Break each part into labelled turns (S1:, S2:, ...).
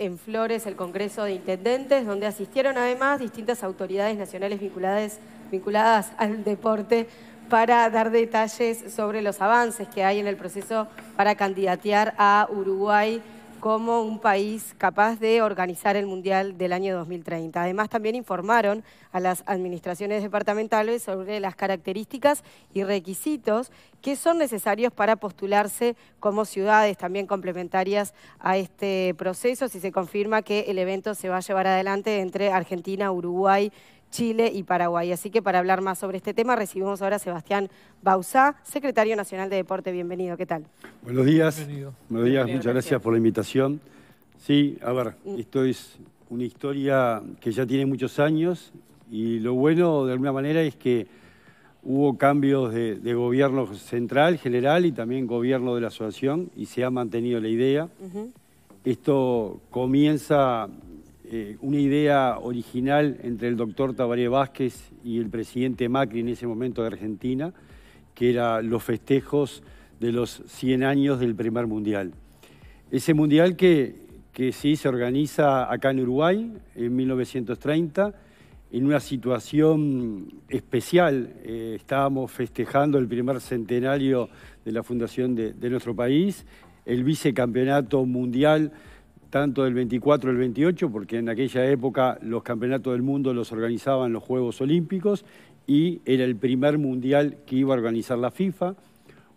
S1: en Flores el Congreso de Intendentes, donde asistieron además distintas autoridades nacionales vinculadas, vinculadas al deporte para dar detalles sobre los avances que hay en el proceso para candidatear a Uruguay como un país capaz de organizar el Mundial del año 2030. Además, también informaron a las administraciones departamentales sobre las características y requisitos que son necesarios para postularse como ciudades también complementarias a este proceso, si se confirma que el evento se va a llevar adelante entre Argentina, Uruguay, Chile y Paraguay. Así que para hablar más sobre este tema recibimos ahora a Sebastián Bausá, secretario nacional de Deporte. Bienvenido, ¿qué tal?
S2: Buenos días. Buenos días, muchas gracias por la invitación. Sí, a ver, mm. esto es una historia que ya tiene muchos años y lo bueno de alguna manera es que hubo cambios de, gobierno central, general y también gobierno de la asociación y se ha mantenido la idea. Esto comienza eh, una idea original entre el doctor Tabaré Vázquez y el presidente Macri en ese momento de Argentina, que era los festejos de los 100 años del primer mundial. Ese mundial que, que sí se organiza acá en Uruguay en 1930, en una situación especial. Eh, estábamos festejando el primer centenario de la fundación de, de nuestro país, el vicecampeonato mundial tanto del 24 al 28, porque en aquella época los campeonatos del mundo los organizaban los Juegos Olímpicos y era el primer mundial que iba a organizar la FIFA.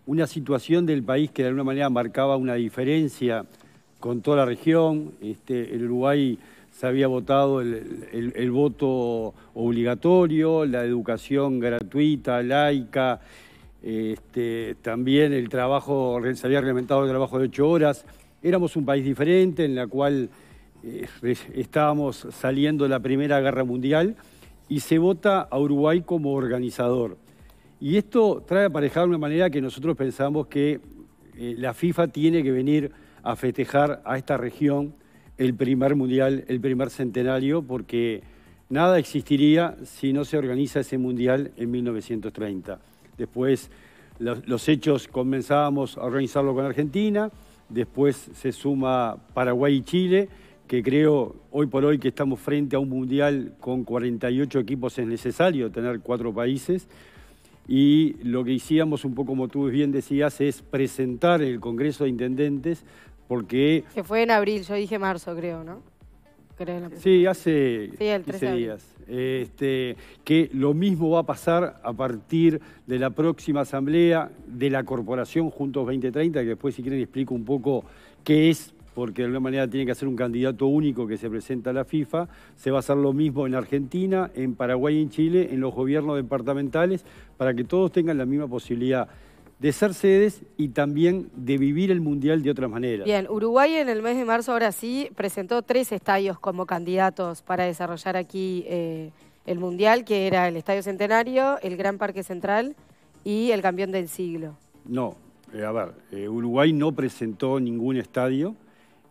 S2: Una situación del país que de alguna manera marcaba una diferencia con toda la región. en este, el Uruguay se había votado el, voto obligatorio, la educación gratuita, laica, este, también el trabajo, se había reglamentado el trabajo de ocho horas éramos un país diferente en la cual eh, estábamos saliendo de la Primera Guerra Mundial y se vota a Uruguay como organizador. Y esto trae de una manera que nosotros pensamos que eh, la FIFA tiene que venir a festejar a esta región el primer mundial, el primer centenario, porque nada existiría si no se organiza ese mundial en 1930. Después los hechos comenzábamos a organizarlo con Argentina, después se suma Paraguay y Chile, que creo hoy por hoy que estamos frente a un mundial con 48 equipos es necesario tener cuatro países. Y lo que hicimos, un poco como tú bien decías, es presentar el Congreso de Intendentes porque...
S1: Que fue en abril, yo dije marzo creo, ¿no?
S2: sí, hace días. Este, que lo mismo va a pasar a partir de la próxima asamblea de la corporación Juntos 2030, que después si quieren explico un poco qué es, porque de alguna manera tiene que ser un candidato único que se presenta a la FIFA. Se va a hacer lo mismo en Argentina, en Paraguay y en Chile, en los gobiernos departamentales, para que todos tengan la misma posibilidad de ser sedes y también de vivir el Mundial de otra manera.
S1: Bien, Uruguay en el mes de marzo ahora sí presentó tres estadios como candidatos para desarrollar aquí eh, el Mundial, que era el Estadio Centenario, el Gran Parque Central y el Campeón del Siglo.
S2: No, eh, a ver, eh, Uruguay no presentó ningún estadio.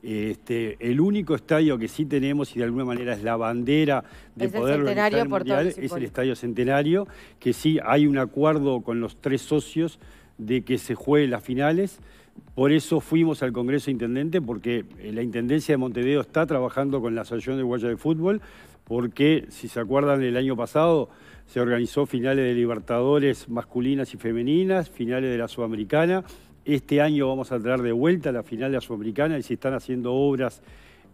S2: Este, el único estadio que sí tenemos y de alguna manera es la bandera de poder el mundial es el Estadio Centenario, que sí hay un acuerdo con los tres socios de que se juegue las finales. Por eso fuimos al Congreso Intendente, porque eh, la Intendencia de Montevideo está trabajando con la Asociación de Guaya de Fútbol, porque, si se acuerdan, el año pasado se organizó finales de Libertadores masculinas y femeninas, finales de la Sudamericana. Este año vamos a traer de vuelta la final de la Sudamericana y se están haciendo obras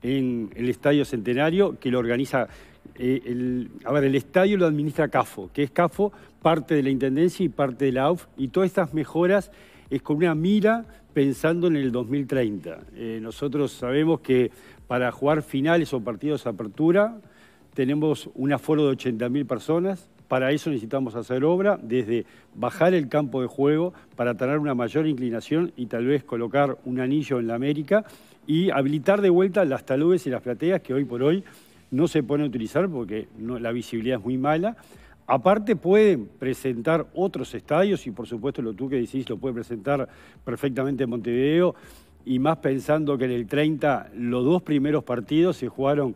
S2: en el Estadio Centenario, que lo organiza, eh, el, a ver, el estadio lo administra CAFO, que es CAFO, parte de la Intendencia y parte de la AUF, y todas estas mejoras es con una mira pensando en el 2030. Eh, nosotros sabemos que para jugar finales o partidos de apertura tenemos un aforo de 80.000 personas, para eso necesitamos hacer obra, desde bajar el campo de juego para tener una mayor inclinación y tal vez colocar un anillo en la América y habilitar de vuelta las taludes y las plateas que hoy por hoy no se pueden utilizar porque la visibilidad es muy mala. Aparte pueden presentar otros estadios y por supuesto lo tú que decís lo puede presentar perfectamente Montevideo y más pensando que en el 30 los dos primeros partidos se jugaron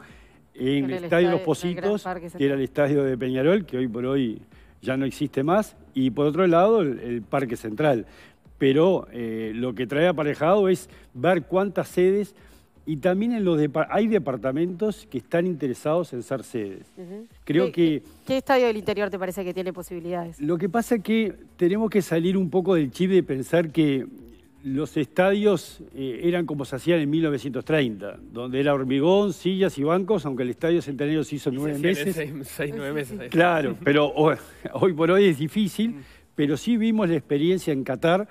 S2: en el, Estadio Los Positos, que era el estadio de Peñarol, que hoy por hoy ya no existe más, y por otro lado el Parque Central pero eh, lo que trae aparejado es ver cuántas sedes y también en los hay departamentos que están interesados en ser sedes. Creo ¿Qué, que...
S1: ¿Qué estadio del interior te parece que tiene posibilidades?
S2: Lo que pasa es que tenemos que salir un poco del chip de pensar que los estadios eh, eran como se hacían en 1930, donde era hormigón, sillas y bancos, aunque el estadio centenario se hizo en nueve meses. Seis,
S3: seis, nueve meses. Claro, pero
S2: hoy, por hoy es difícil. Mm pero sí vimos la experiencia en Qatar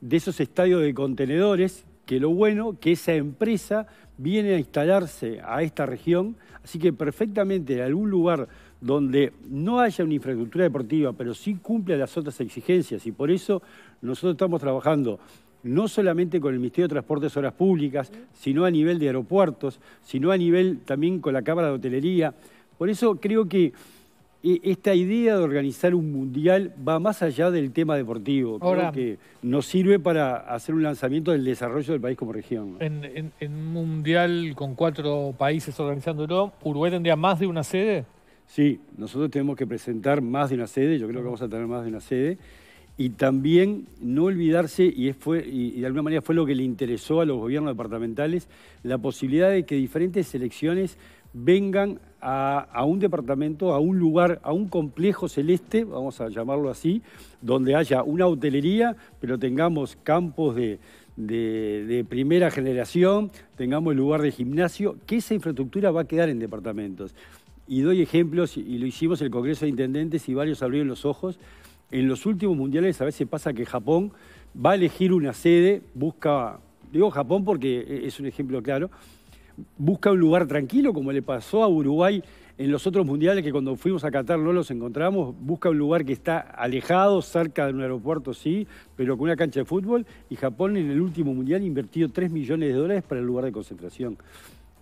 S2: de esos estadios de contenedores, que lo bueno, que esa empresa viene a instalarse a esta región, así que perfectamente en algún lugar donde no haya una infraestructura deportiva, pero sí cumple las otras exigencias, y por eso nosotros estamos trabajando no solamente con el Ministerio de Transportes y Obras Públicas, sino a nivel de aeropuertos, sino a nivel también con la Cámara de Hotelería. Por eso creo que esta idea de organizar un mundial va más allá del tema deportivo. Creo que nos sirve para hacer un lanzamiento del desarrollo del país como región.
S3: En, un mundial con cuatro países organizándolo, ¿Uruguay tendría más de una sede?
S2: Sí, nosotros tenemos que presentar más de una sede, yo creo que vamos a tener más de una sede. Y también no olvidarse, y, fue, y de alguna manera fue lo que le interesó a los gobiernos departamentales, la posibilidad de que diferentes selecciones vengan a, un departamento, a un lugar, a un complejo celeste, vamos a llamarlo así, donde haya una hotelería, pero tengamos campos de, primera generación, tengamos el lugar de gimnasio, que esa infraestructura va a quedar en departamentos. Y doy ejemplos, y lo hicimos el Congreso de Intendentes y varios abrieron los ojos. En los últimos mundiales a veces pasa que Japón va a elegir una sede, busca, digo Japón porque e, es un ejemplo claro, busca un lugar tranquilo, como le pasó a Uruguay en los otros mundiales que cuando fuimos a Qatar no los encontramos, busca un lugar que está alejado, cerca de un aeropuerto, sí, pero con una cancha de fútbol. Y Japón en el último mundial invirtió 3 millones de dólares para el lugar de concentración.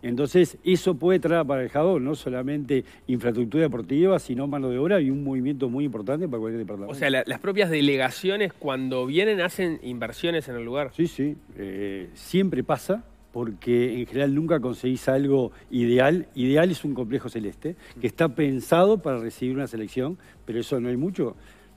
S2: Entonces, eso puede traer para el no solamente infraestructura deportiva, sino mano de obra y un movimiento
S3: muy importante para cualquier departamento. O sea, las propias delegaciones cuando vienen hacen inversiones en el lugar. Sí, sí, eh, siempre pasa porque en general nunca conseguís algo
S2: ideal. Ideal es un complejo celeste, que está pensado para recibir una selección, pero eso no hay mucho.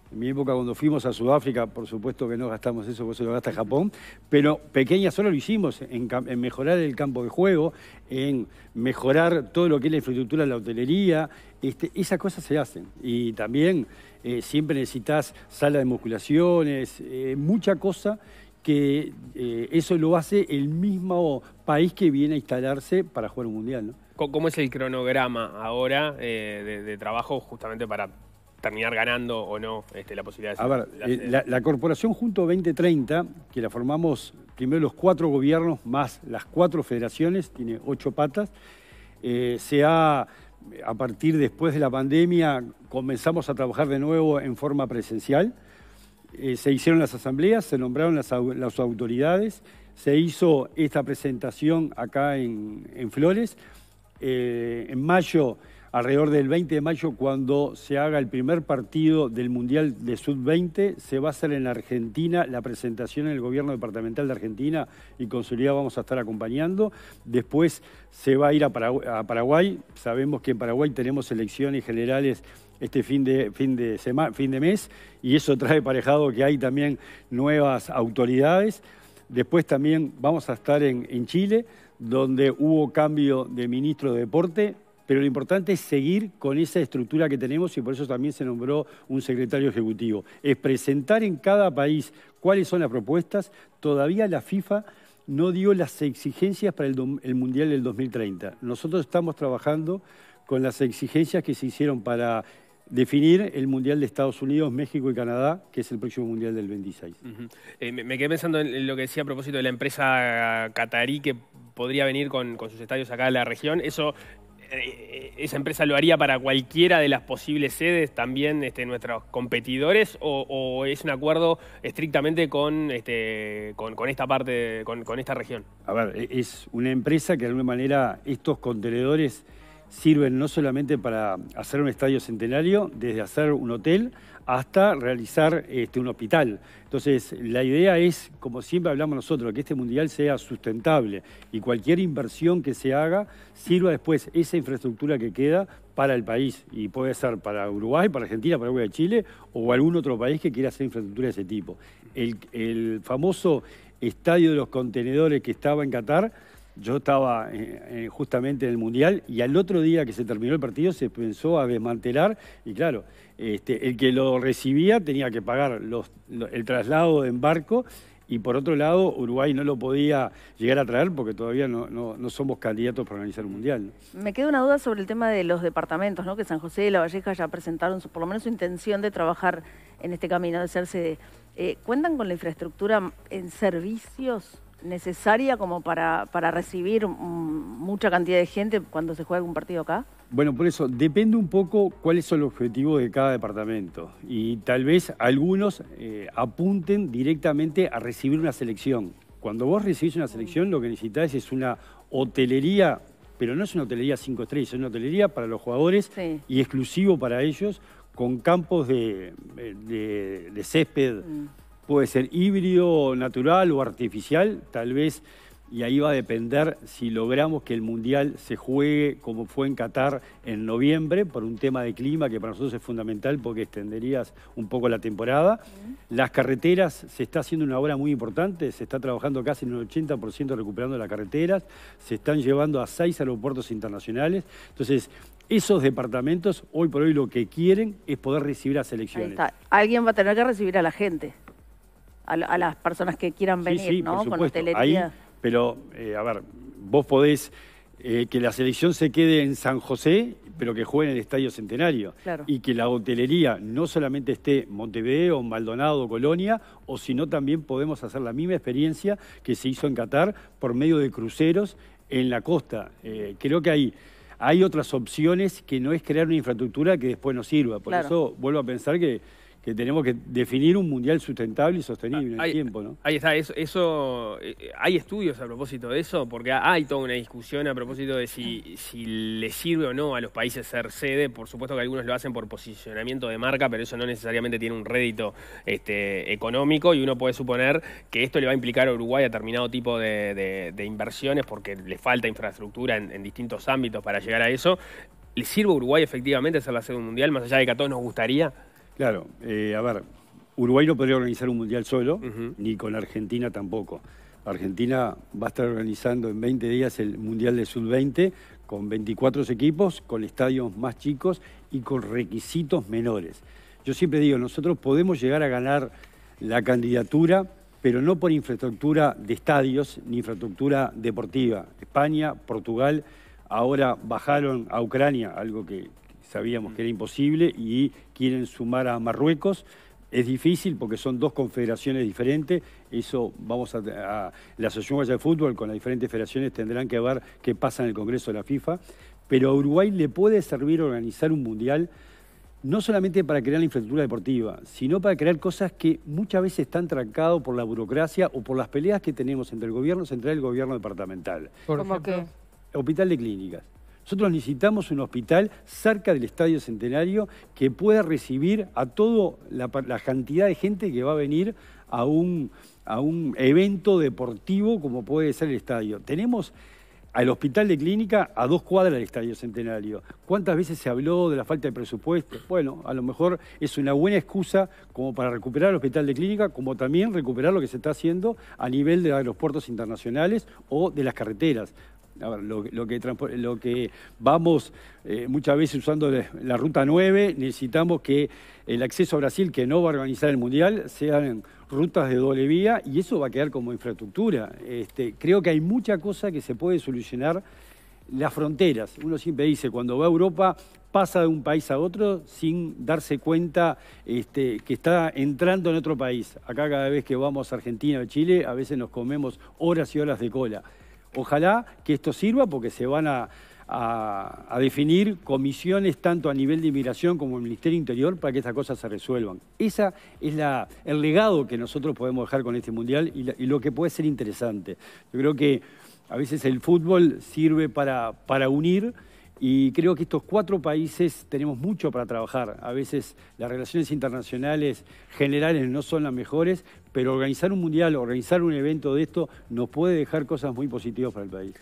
S2: En mi época, cuando fuimos a Sudáfrica, por supuesto que no gastamos eso, porque se lo gasta Japón, pero pequeña solo lo hicimos, en, mejorar el campo de juego, en mejorar todo lo que es la infraestructura la hotelería, este, esas cosas se hacen. Y también eh, siempre necesitas salas de musculaciones, eh, mucha cosa que eh, eso lo hace el mismo país que viene a instalarse para jugar un mundial.
S3: ¿no? ¿Cómo es el cronograma ahora eh, de, trabajo justamente para terminar ganando o no este, la posibilidad de... A ver, eh, la,
S2: la, corporación Junto 2030, que la formamos primero los cuatro gobiernos más las cuatro federaciones, tiene ocho patas, se ha a partir después de la pandemia comenzamos a trabajar de nuevo en forma presencial. Eh, se hicieron las asambleas, se nombraron las, autoridades, se hizo esta presentación acá en, Flores. Eh, en mayo, alrededor del 20 de mayo, cuando se haga el primer partido del Mundial de sub 20 se va a hacer en la Argentina la presentación en el gobierno departamental de Argentina y con seguridad vamos a estar acompañando. Después se va a ir A Paraguay. Sabemos que en Paraguay tenemos elecciones generales este fin de, fin de, semana, fin de mes y eso trae parejado que hay también nuevas autoridades. Después también vamos a estar en, Chile, donde hubo cambio de ministro de deporte, pero lo importante es seguir con esa estructura que tenemos y por eso también se nombró un secretario ejecutivo. Es presentar en cada país cuáles son las propuestas. Todavía la FIFA no dio las exigencias para el Mundial del 2030. Nosotros estamos trabajando con las exigencias que se hicieron para definir el Mundial de Estados Unidos, México y Canadá, que es el próximo Mundial del 26.
S3: Eh, me, quedé pensando en lo que decía a propósito de la empresa catarí que podría venir con, sus estadios acá a la región. Eso eh, eh, esa empresa lo haría para cualquiera de las posibles sedes, también de este, nuestros competidores, o, es un acuerdo estrictamente este, con, esta parte, con, con, esta región?
S2: A ver, e, es una empresa que de alguna manera estos contenedores sirven no solamente para hacer un estadio centenario, desde hacer un hotel hasta realizar este, un hospital. Entonces, la idea es, como siempre hablamos nosotros, que este mundial sea sustentable y cualquier inversión que se haga sirva después esa infraestructura que queda para el país y puede ser para Uruguay, para Argentina, Uruguay, Chile o algún otro país que quiera hacer infraestructura de ese tipo. el famoso estadio de los contenedores que estaba en Qatar yo estaba eh, eh, justamente en el Mundial y al otro día que se terminó el partido se pensó a desmantelar y claro, este, el que lo recibía tenía que pagar los, el traslado en barco y por otro lado Uruguay no lo podía llegar a traer porque todavía no, somos candidatos para organizar el Mundial.
S1: Me queda una duda sobre el tema de los departamentos, ¿no? que San José y La Valleja ya presentaron su, por lo menos su intención de trabajar en este camino, de hacerse... Eh, ¿Cuentan con la infraestructura en servicios? necesaria como para, para recibir mucha cantidad de gente cuando se juega un partido acá?
S2: Bueno, por eso depende un poco cuáles son los objetivos de cada departamento. Y tal vez algunos eh, apunten directamente a recibir una selección. Cuando vos recibís una selección, lo que necesitáis es una hotelería, pero no es una hotelería 5 estrellas, es una hotelería para los jugadores y exclusivo para ellos, con campos de, eh, de, césped. Mm puede ser híbrido, natural o artificial, tal vez, y ahí va a depender si logramos que el Mundial se juegue como fue en Qatar en noviembre, por un tema de clima que para nosotros es fundamental porque extenderías un poco la temporada. Las carreteras, se está haciendo una obra muy importante, se está trabajando casi en un 80% recuperando las carreteras, se están llevando a seis aeropuertos internacionales, entonces esos departamentos hoy por hoy lo que quieren es poder recibir a selecciones.
S1: Alguien va a tener que recibir a la gente a, las personas que quieran venir, ¿no? Con hotelería.
S2: pero, eh, a ver, vos podés eh, que la selección se quede en San José, pero que juegue en el Estadio Centenario. Claro. Y que la hotelería no solamente esté Montevideo, Maldonado, Colonia, o sino también podemos hacer la misma experiencia que se hizo en Qatar por medio de cruceros en la costa. Eh, creo que hay, hay otras opciones que no es crear una infraestructura que después no sirva. Por eso vuelvo a pensar que que tenemos que definir un mundial sustentable y sostenible en el tiempo, ¿no?
S3: Ahí está, eso, eh, hay estudios a propósito de eso, porque hay toda una discusión a propósito de si, si le sirve o no a los países ser sede, por supuesto que algunos lo hacen por posicionamiento de marca, pero eso no necesariamente tiene un rédito este, económico y uno puede suponer que esto le va a implicar a Uruguay a determinado tipo de, inversiones porque le falta infraestructura en, en distintos ámbitos para llegar a eso. ¿Le sirve a Uruguay efectivamente ser la sede mundial, más allá de que a todos nos gustaría?
S2: Claro, eh, a ver, Uruguay no podría organizar un mundial solo, ni con Argentina tampoco. Argentina va a estar organizando en 20 días el Mundial de Sub-20 con 24 equipos, con estadios más chicos y con requisitos menores. Yo siempre digo, nosotros podemos llegar a ganar la candidatura, pero no por infraestructura de estadios ni infraestructura deportiva. España, Portugal, ahora bajaron a Ucrania, algo que sabíamos que era imposible, y quieren sumar a Marruecos. Es difícil porque son dos confederaciones diferentes. Eso vamos a, la Asociación Guaya de Fútbol con las diferentes federaciones tendrán que ver qué pasa en el Congreso de la FIFA. Pero a Uruguay le puede servir organizar un mundial no solamente para crear la infraestructura deportiva, sino para crear cosas que muchas veces están trancadas por la burocracia o por las peleas que tenemos entre el gobierno central y el gobierno departamental. Por qué? hospital de clínicas. Nosotros necesitamos un hospital cerca del Estadio Centenario que pueda recibir a toda la, cantidad de gente que va a venir a un, a un evento deportivo como puede ser el estadio. Tenemos al hospital de clínica a dos cuadras del Estadio Centenario. ¿Cuántas veces se habló de la falta de presupuesto? Bueno, a lo mejor es una buena excusa como para recuperar el hospital de clínica, como también recuperar lo que se está haciendo a nivel de los puertos internacionales o de las carreteras lo, que, vamos eh, muchas veces usando la ruta 9, necesitamos que el acceso a Brasil, que no va a organizar el Mundial, sean rutas de doble vía y eso va a quedar como infraestructura. Este, creo que hay mucha cosa que se puede solucionar. Las fronteras, uno siempre dice, cuando va a Europa pasa de un país a otro sin darse cuenta este, que está entrando en otro país. Acá cada vez que vamos a Argentina o Chile, a veces nos comemos horas y horas de cola. Ojalá que esto sirva porque se van a, definir comisiones tanto a nivel de inmigración como el Ministerio Interior para que estas cosas se resuelvan. Ese es la, el legado que nosotros podemos dejar con este Mundial y, lo que puede ser interesante. Yo creo que a veces el fútbol sirve para unir y creo que estos cuatro países tenemos mucho para trabajar. A veces las relaciones internacionales generales no son las mejores, pero organizar un mundial, organizar un evento de esto, nos puede dejar cosas muy positivas para el país.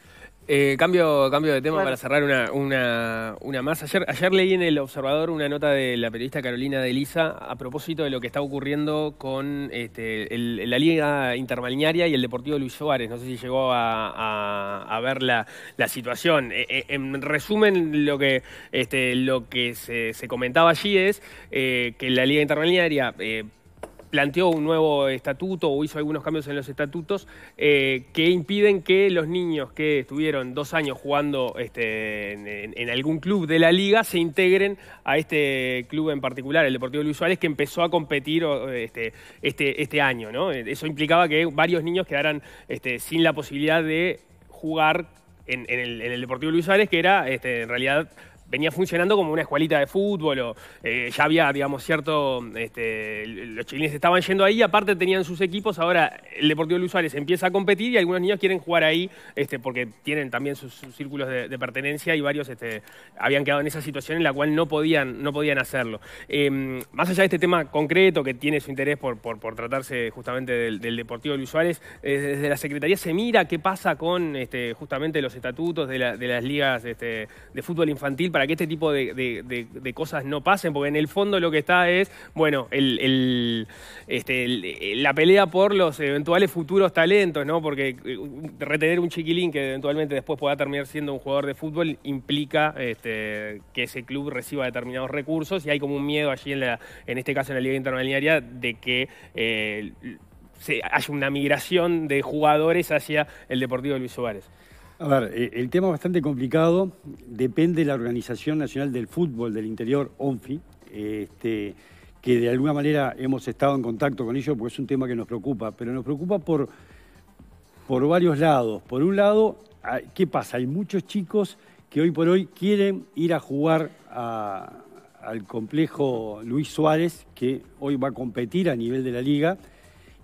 S3: Eh, cambio, cambio de tema para cerrar una, más. Ayer, ayer leí en El Observador una nota de la periodista Carolina de Lisa a propósito de lo que está ocurriendo con este, la Liga Intermalinearia y el Deportivo Luis Suárez. No sé si llegó a, ver la, situación. Eh, eh, en resumen, lo que, este, lo que se, se comentaba allí es que la Liga Intermalinearia planteó un nuevo estatuto o hizo algunos cambios en los estatutos eh, que impiden que los niños que estuvieron dos años jugando este, en, algún club de la liga se integren a este club en particular, el Deportivo Luis Suárez, que empezó a competir este, este, este año. ¿no? Eso implicaba que varios niños quedaran este, sin la posibilidad de jugar en, el, Deportivo Luis Suárez, que era este, en realidad venía funcionando como una escuelita de fútbol, o eh, ya había, digamos, cierto, este, los chilenos estaban yendo ahí, aparte tenían sus equipos, ahora el Deportivo Usuales empieza a competir y algunos niños quieren jugar ahí, este, porque tienen también sus, círculos de, pertenencia y varios este, habían quedado en esa situación en la cual no podían, no podían hacerlo. Em, más allá de este tema concreto que tiene su interés por, por, tratarse justamente del, Deportivo de Suárez, eh, desde la Secretaría se mira qué pasa con este, justamente los estatutos de, las ligas este, de fútbol infantil para que este tipo de, cosas no pasen, porque en el fondo lo que está es, bueno, este, la pelea por los eventuales futuros talentos, ¿no? Porque eh, retener un chiquilín que eventualmente después pueda terminar siendo un jugador de fútbol implica este, que ese club reciba determinados recursos y hay como un miedo allí, en, en este caso en la Liga internacional de que... Eh, se, hay una migración de jugadores hacia el Deportivo Luis Suárez.
S2: A ver, eh, el tema es bastante complicado. Depende de la Organización Nacional del Fútbol del Interior, ONFI, este, que de alguna manera hemos estado en contacto con ellos porque es un tema que nos preocupa. Pero nos preocupa por, varios lados. Por un lado, ¿qué pasa? Hay muchos chicos que hoy por hoy quieren ir a jugar al complejo Luis Suárez, que hoy va a competir a nivel de la liga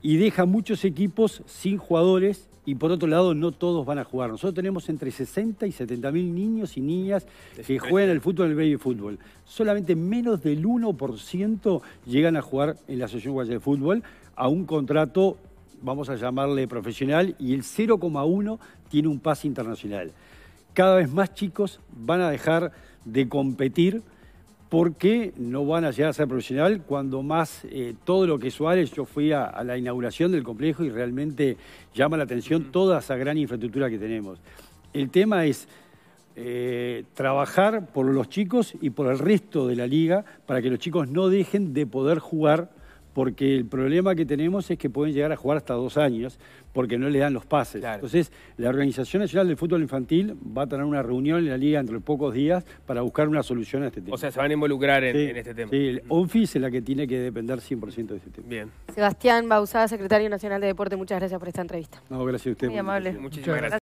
S2: y deja muchos equipos sin jugadores y por otro lado no todos van a jugar. Nosotros tenemos entre 60 y 70 mil niños y niñas que juegan al fútbol, el baby fútbol. Solamente menos del 1% llegan a jugar en la Asociación Guaya de Fútbol a un contrato, vamos a llamarle profesional, y el 0,1 tiene un pase internacional. Cada vez más chicos van a dejar de competir qué no van a llegar a ser profesional cuando más eh, todo lo que Suárez, yo fui a, la inauguración del complejo y realmente llama la atención toda esa gran infraestructura que tenemos. El tema es eh, trabajar por los chicos y por el resto de la liga para que los chicos no dejen de poder jugar porque el problema que tenemos es que pueden llegar a jugar hasta dos años porque no le dan los pases. Entonces, la Organización Nacional del Fútbol Infantil va a tener una reunión en la liga entre pocos días para buscar una solución a este tema. O sea, se van a
S3: involucrar en, este tema. Sí,
S2: el office es la que tiene que depender 100% de este tema. Bien.
S1: Sebastián Bausada, secretario nacional de Deporte, muchas gracias por esta entrevista.
S2: No, gracias a usted. Muy amable. Muchísimas gracias.